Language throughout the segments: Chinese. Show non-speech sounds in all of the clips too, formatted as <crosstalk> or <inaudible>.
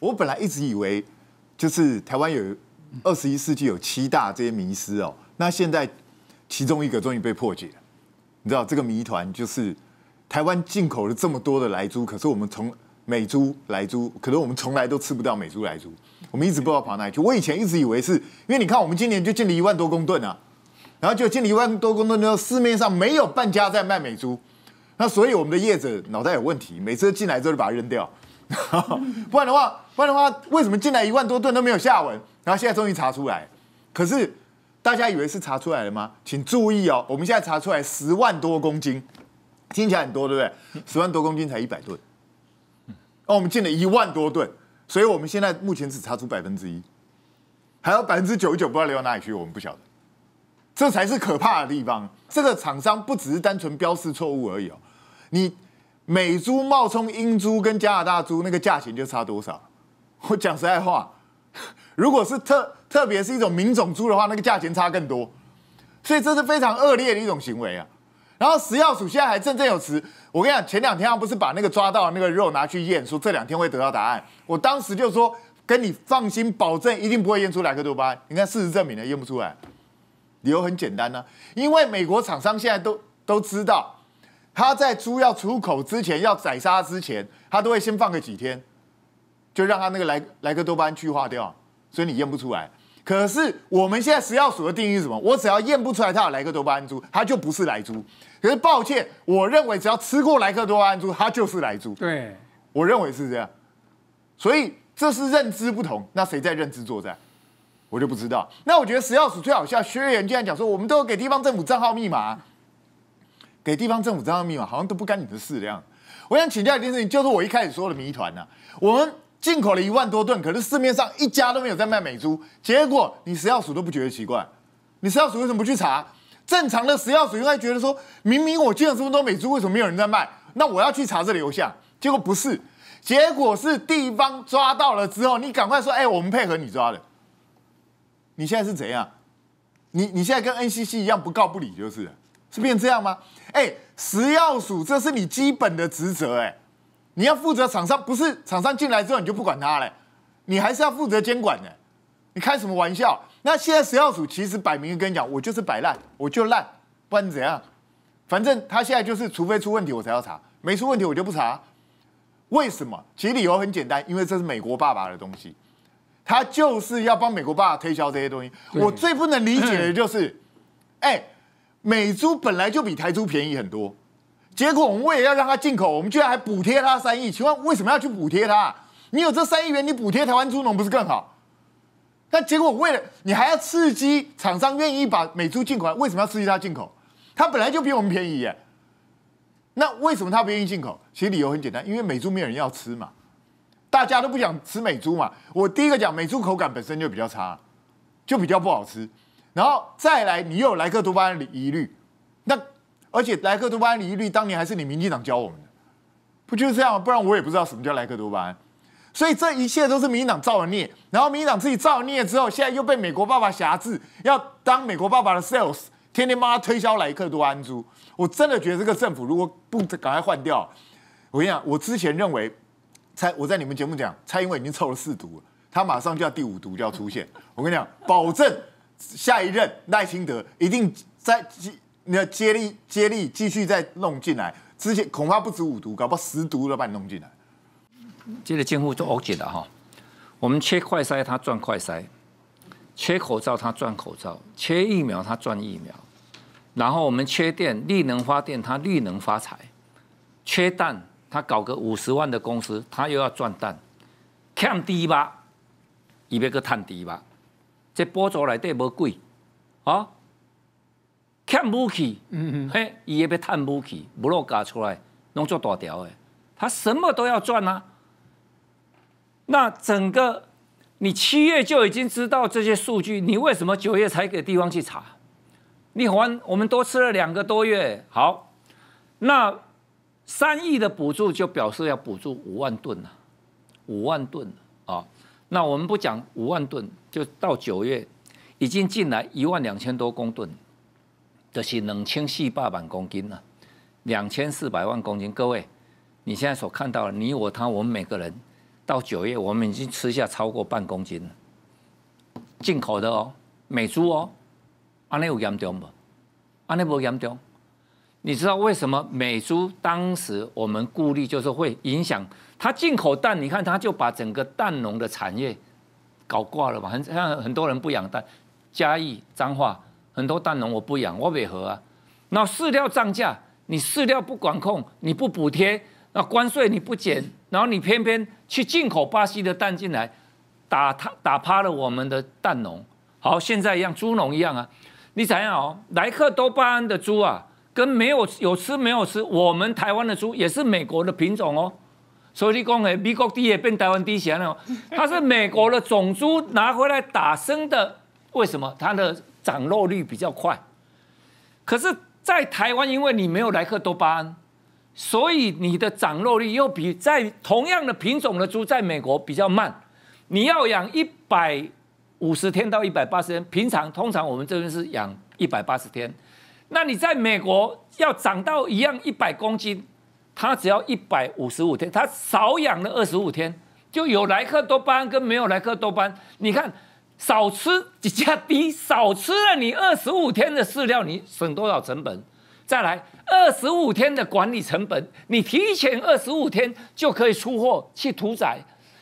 我本来一直以为，就是台湾有二十一世纪有七大这些迷思哦。那现在其中一个终于被破解，你知道这个谜团就是，台湾进口了这么多的来猪，可是我们从美猪来猪，可能我们从来都吃不到美猪来猪，我们一直不知道跑哪里去。我以前一直以为是因为你看我们今年就进了一万多公吨啊，然后就进了一万多公吨，之后市面上没有半家在卖美猪，那所以我们的业者脑袋有问题，每次进来之后就把它扔掉。<laughs> 不然的话，不然的话，为什么进来一万多吨都没有下文？然后现在终于查出来，可是大家以为是查出来了吗？请注意哦，我们现在查出来十万多公斤，听起来很多，对不对？十万多公斤才一百吨，那我们进了一万多吨，所以我们现在目前只查出百分之一，还有百分之九十九不知道流到哪里去，我们不晓得。这才是可怕的地方，这个厂商不只是单纯标示错误而已哦，你。美猪冒充英猪跟加拿大猪，那个价钱就差多少？<laughs> 我讲实在话，如果是特特别是一种名种猪的话，那个价钱差更多。所以这是非常恶劣的一种行为啊！然后食药署现在还振振有词，我跟你讲，前两天他不是把那个抓到那个肉拿去验，说这两天会得到答案。我当时就说跟你放心，保证一定不会验出莱克多巴胺。你看事实证明了，验不出来，理由很简单呢，因为美国厂商现在都都知道。他在猪要出口之前，要宰杀之前，他都会先放个几天，就让他那个莱莱克多巴胺去化掉，所以你验不出来。可是我们现在食药署的定义是什么？我只要验不出来他有莱克多巴胺猪，他就不是莱猪。可是抱歉，我认为只要吃过莱克多巴胺猪，他就是莱猪。对，我认为是这样。所以这是认知不同，那谁在认知作战，我就不知道。那我觉得食药署最好笑，薛岳竟然讲说，我们都有给地方政府账号密码。给地方政府账号密码好像都不干你的事这样。我想请教一件事情，就是我一开始说的谜团呐，我们进口了一万多吨，可是市面上一家都没有在卖美猪，结果你食药署都不觉得奇怪，你食药署为什么不去查？正常的食药署应该觉得说，明明我进了这么多美猪，为什么没有人在卖？那我要去查这里有下，结果不是，结果是地方抓到了之后，你赶快说，哎，我们配合你抓的。你现在是怎样？你你现在跟 NCC 一样不告不理就是，是变这样吗？哎，食药署，这是你基本的职责哎，你要负责厂商，不是厂商进来之后你就不管他嘞，你还是要负责监管的，你开什么玩笑？那现在食药署其实摆明跟你讲，我就是摆烂，我就烂，不管怎样，反正他现在就是，除非出问题我才要查，没出问题我就不查。为什么？其实理由很简单，因为这是美国爸爸的东西，他就是要帮美国爸爸推销这些东西。我最不能理解的就是，<laughs> 哎。美猪本来就比台猪便宜很多，结果我们为了要让它进口，我们居然还补贴它三亿。请问为什么要去补贴它？你有这三亿元，你补贴台湾猪农不是更好？那结果为了你还要刺激厂商愿意把美猪进口，为什么要刺激它进口？它本来就比我们便宜耶。那为什么它不愿意进口？其实理由很简单，因为美猪没有人要吃嘛，大家都不想吃美猪嘛。我第一个讲，美猪口感本身就比较差，就比较不好吃。然后再来，你又有莱克多巴胺的疑虑，那而且莱克多巴胺的疑虑当年还是你民进党教我们的，不就是这样吗？不然我也不知道什么叫莱克多巴胺。所以这一切都是民进党造的孽。然后民进党自己造了孽之后，现在又被美国爸爸挟制，要当美国爸爸的 sales，天天帮他推销莱克多安珠。我真的觉得这个政府如果不赶快换掉，我跟你讲，我之前认为，蔡我在你们节目讲，蔡英文已经凑了四毒了，他马上就要第五毒就要出现。我跟你讲，保证。下一任赖清德一定在接那接力接力继续再弄进来，之前恐怕不止五毒，搞不好十毒都把你弄进来。这个几乎都凹紧了哈。我们切快筛他赚快筛，切口罩，他赚口罩；切疫苗，他赚疫苗。然后我们缺电，绿能发电，他绿能发财；缺蛋，他搞个五十万的公司，他又要赚蛋。看低吧，以为个探低吧。这补助内底无贵，啊，欠武器，嘿，伊也要探武器，无落价出来，拢做大条诶，他什么都要赚啊。那整个你七月就已经知道这些数据，你为什么九月才给地方去查？你还我们多吃了两个多月，好，那三亿的补助就表示要补助五万吨呐，五万吨啊，那我们不讲五万吨。就到九月，已经进来一万两千多公吨，这是冷清四百百公斤了，两千四百万公斤。各位，你现在所看到的，你我他，我们每个人，到九月我们已经吃下超过半公斤了。进口的哦，美猪哦，安内有严重不？安内不严重？你知道为什么美猪当时我们顾虑就是会影响它进口蛋？你看，它就把整个蛋农的产业。搞挂了吧，很像很多人不养蛋，嘉义彰化很多蛋农我不养，我为何啊？那饲料涨价，你饲料不管控，你不补贴，那关税你不减，然后你偏偏去进口巴西的蛋进来，打他打趴了我们的蛋农。好，现在一样猪农一样啊，你想想哦？莱克多巴胺的猪啊，跟没有有吃没有吃，我们台湾的猪也是美国的品种哦。所以你讲诶，美国的也变台湾地些了。<laughs> 它是美国的种猪拿回来打生的，为什么它的长肉率比较快？可是，在台湾因为你没有莱克多巴胺，所以你的长肉率又比在同样的品种的猪在美国比较慢。你要养一百五十天到一百八十天，平常通常我们这边是养一百八十天。那你在美国要长到一样一百公斤。他只要一百五十五天，他少养了二十五天，就有莱克多巴胺跟没有莱克多巴胺。你看，少吃几价低，少吃了你二十五天的饲料，你省多少成本？再来，二十五天的管理成本，你提前二十五天就可以出货去屠宰，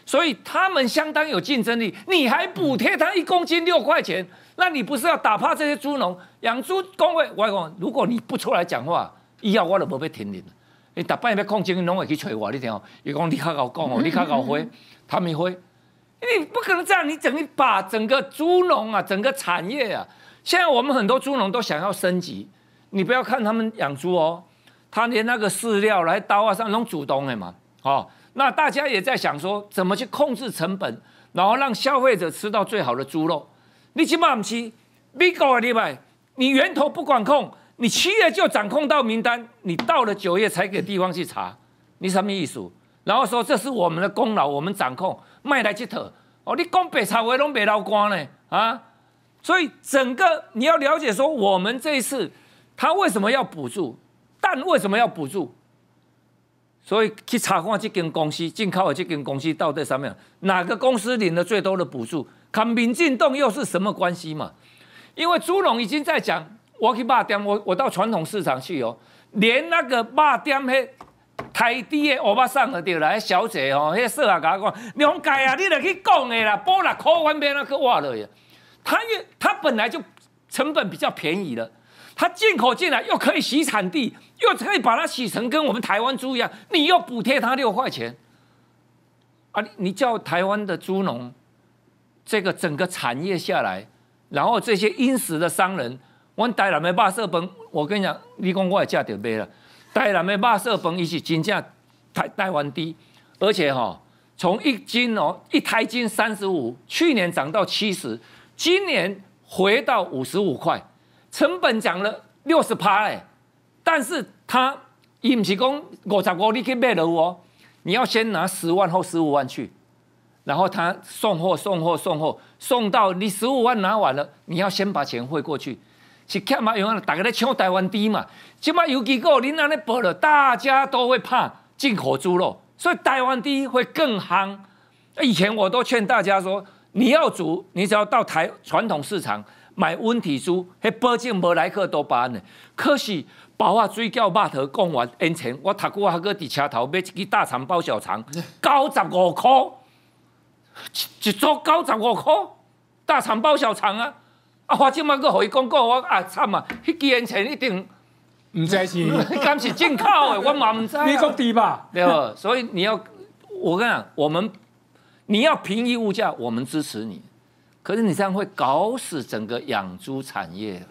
所以他们相当有竞争力。你还补贴他一公斤六块钱，那你不是要打趴这些猪农？养猪工会，外公，如果你不出来讲话，医药我都不被停你了。你大班人要控精，拢会去吹我，你听哦。伊讲你较搞讲哦，你较搞会，他没会。你不可能这样，你整一把整个猪农啊，整个产业啊，现在我们很多猪农都想要升级。你不要看他们养猪哦，他连那个饲料来刀啊，上拢主动的嘛。哦，那大家也在想说，怎么去控制成本，然后让消费者吃到最好的猪肉。你去卖唔起，你搞阿哩买，你源头不管控。你七月就掌控到名单，你到了九月才给地方去查，你什么意思？然后说这是我们的功劳，我们掌控卖来去偷，哦，你光北才为龙北捞光呢啊！所以整个你要了解说，我们这一次他为什么要补助，但为什么要补助？所以去查看这间公司，进口的这间公司到底上面哪个公司领了最多的补助？看民进党又是什么关系嘛？因为朱龙已经在讲。我去肉店，我我到传统市场去哦，连那个肉店迄台地的，我巴上个掉了。迄小姐哦，迄色啊，甲我讲，你唔该啊，你来去讲的啦，补啦，箍湾边那个落了。它也它本来就成本比较便宜的，它进口进来又可以洗产地，又可以把它洗成跟我们台湾猪一样，你又补贴它六块钱啊！你叫台湾的猪农，这个整个产业下来，然后这些殷实的商人。我台南的马舍粉，我跟你讲，你讲我也吃就卖了。台南的马舍粉，伊是真正台台湾低，而且哈，从一斤哦，一台斤三十五，去年涨到七十，今年回到五十五块，成本涨了六十趴哎。但是他伊唔是讲五十五你去卖了哦，你要先拿十万或十五万去，然后他送货送货送货送到你十五万拿完了，你要先把钱汇过去。是欠嘛用啊！大家咧抢台湾猪嘛，即卖有机构，恁安尼报了，大家都会怕进口猪肉，所以台湾猪会更夯。以前我都劝大家说，你要煮，你只要到台传统市场买温体猪，迄保证无莱克都安尼。可是，包啊，水饺码头讲完安前我读过还过伫车头买一支大肠包小肠，九十五块，一桌九十五块，大肠包小肠啊！啊，我今晚搁和伊讲讲，我啊惨啊，迄几年前一定唔知钱，伊 <laughs> 讲是进口的，<laughs> 我嘛唔知。美国的吧，对不？所以你要，我跟你讲，我们你要平抑物价，我们支持你。可是你这样会搞死整个养猪产业。